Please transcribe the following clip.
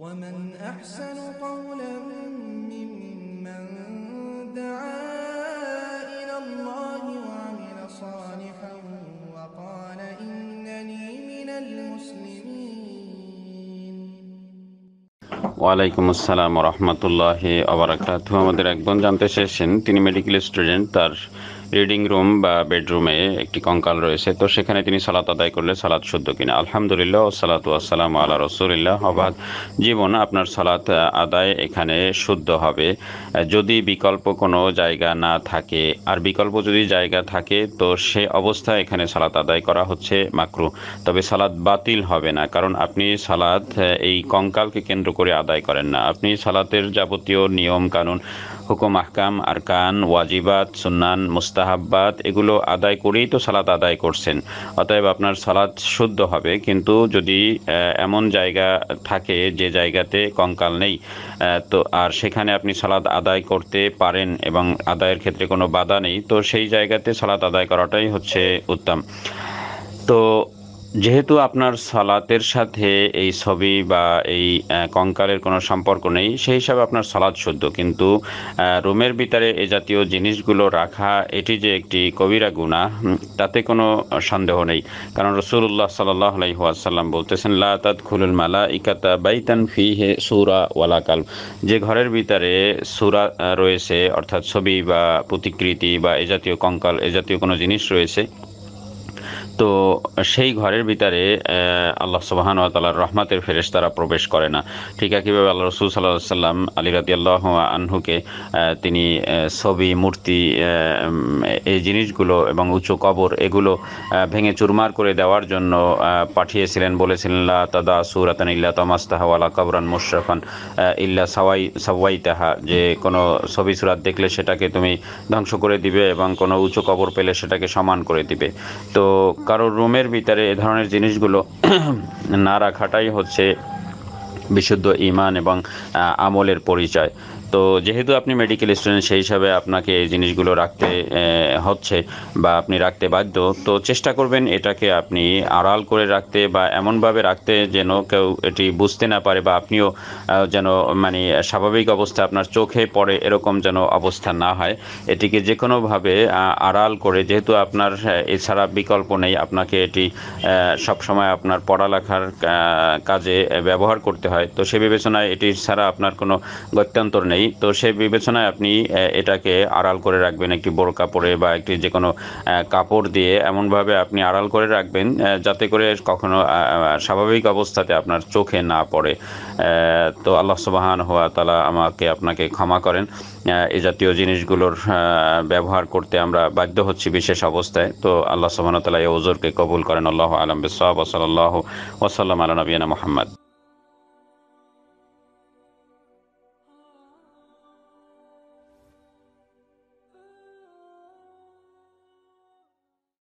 ومن أحسن قولا ممن دعا إلى الله وعمل صالحا وقال إنني من المسلمين وعليكم السلام ورحمة الله وبركاته এক بن جانتشيشن تيني ميديكال ستودنت تار reading room বা বেডরুমে একটি কঙ্কাল রয়েছে তো সেখানে তিনি সালাত আদায় করলে সালাত শুদ্ধ কিনা আলহামদুলিল্লাহ সালাত আসসালাম আল্লাহ রসুলিল্লাহ অবাধ জীবন আপনার সালাত আদায় এখানে শুদ্ধ হবে যদি বিকল্প কোনো জায়গা না থাকে আর বিকল্প যদি জায়গা থাকে তো সে অবস্থা এখানে সালাত আদায় করা হচ্ছে মাকরু তবে সালাদ বাতিল হবে না কারণ আপনি সালাদ এই কঙ্কালকে কেন্দ্র করে আদায় করেন না আপনি সালাতের যাবতীয় নিয়ম কানুন হুকুম আহকাম আর কান ওয়াজিবাত সুন্নান মুস্তা মোস্তাহাব্বাত এগুলো আদায় করেই তো সালাত আদায় করছেন অতএব আপনার সালাত শুদ্ধ হবে কিন্তু যদি এমন জায়গা থাকে যে জায়গাতে কঙ্কাল নেই তো আর সেখানে আপনি সালাদ আদায় করতে পারেন এবং আদায়ের ক্ষেত্রে কোনো বাধা নেই তো সেই জায়গাতে সালাত আদায় করাটাই হচ্ছে উত্তম তো যেহেতু আপনার সালাতের সাথে এই ছবি বা এই কঙ্কালের কোনো সম্পর্ক নেই সেই হিসাবে আপনার সালাদ শুদ্ধ কিন্তু রুমের ভিতরে এ জাতীয় জিনিসগুলো রাখা এটি যে একটি কবিরা গুণা তাতে কোনো সন্দেহ নেই কারণ রসুল্লাহ সাল্লাহ আলহিহাসাল্লাম বলতেছেন লাতাত খুলুল মালা ইকাতা বাইতান ফি হে সুরা ওয়ালা কাল যে ঘরের ভিতরে সুরা রয়েছে অর্থাৎ ছবি বা প্রতিকৃতি বা এ জাতীয় কঙ্কাল এ জাতীয় কোনো জিনিস রয়েছে তো সেই ঘরের ভিতরে আল্লাহ সুবাহান তালার রহমাতের ফেরেস তারা প্রবেশ করে না ঠিক কীভাবে আল্লাহ রসুল সাল্লাহ সাল্লাম আলী রাতিয়াল্লাহ আনহুকে তিনি ছবি মূর্তি এই জিনিসগুলো এবং উঁচু কবর এগুলো ভেঙে চুরমার করে দেওয়ার জন্য পাঠিয়েছিলেন বলেছিলেন লা তাদা সুরাতন ইল্লা তমাস্তাহাওয়ালা কবরান মুশরাফান ইল্লা সাওয়াই সাওয়াই তাহা যে কোনো ছবি সুরাত দেখলে সেটাকে তুমি ধ্বংস করে দিবে এবং কোনো উঁচু কবর পেলে সেটাকে সমান করে দিবে তো কারো রুমের ভিতরে এ ধরনের জিনিসগুলো না রাখাটাই হচ্ছে বিশুদ্ধ ইমান এবং আমলের পরিচয় তো যেহেতু আপনি মেডিকেল স্টুডেন্ট সেই হিসাবে আপনাকে এই জিনিসগুলো রাখতে হচ্ছে বা আপনি রাখতে বাধ্য তো চেষ্টা করবেন এটাকে আপনি আড়াল করে রাখতে বা এমনভাবে রাখতে যেন কেউ এটি বুঝতে না পারে বা আপনিও যেন মানে স্বাভাবিক অবস্থা আপনার চোখে পড়ে এরকম যেন অবস্থা না হয় এটিকে যে কোনোভাবে আড়াল করে যেহেতু আপনার এছাড়া বিকল্প নেই আপনাকে এটি সবসময় আপনার পড়ালেখার কাজে ব্যবহার করতে হয় তো সে বিবেচনায় এটি ছাড়া আপনার কোনো গত্যান্তর নেই নাই তো সেই বিবেচনায় আপনি এটাকে আড়াল করে রাখবেন একটি বড় কাপড়ে বা একটি যে কোনো কাপড় দিয়ে এমনভাবে আপনি আড়াল করে রাখবেন যাতে করে কখনো স্বাভাবিক অবস্থাতে আপনার চোখে না পড়ে তো আল্লাহ সুবাহান হওয়া তালা আমাকে আপনাকে ক্ষমা করেন এ জাতীয় জিনিসগুলোর ব্যবহার করতে আমরা বাধ্য হচ্ছি বিশেষ অবস্থায় তো আল্লাহ সুবাহন তালা এই ওজোরকে কবুল করেন আল্লাহ আলম বিসাব ওসল ওসাল্লাম আল নবীনা মোহাম্মদ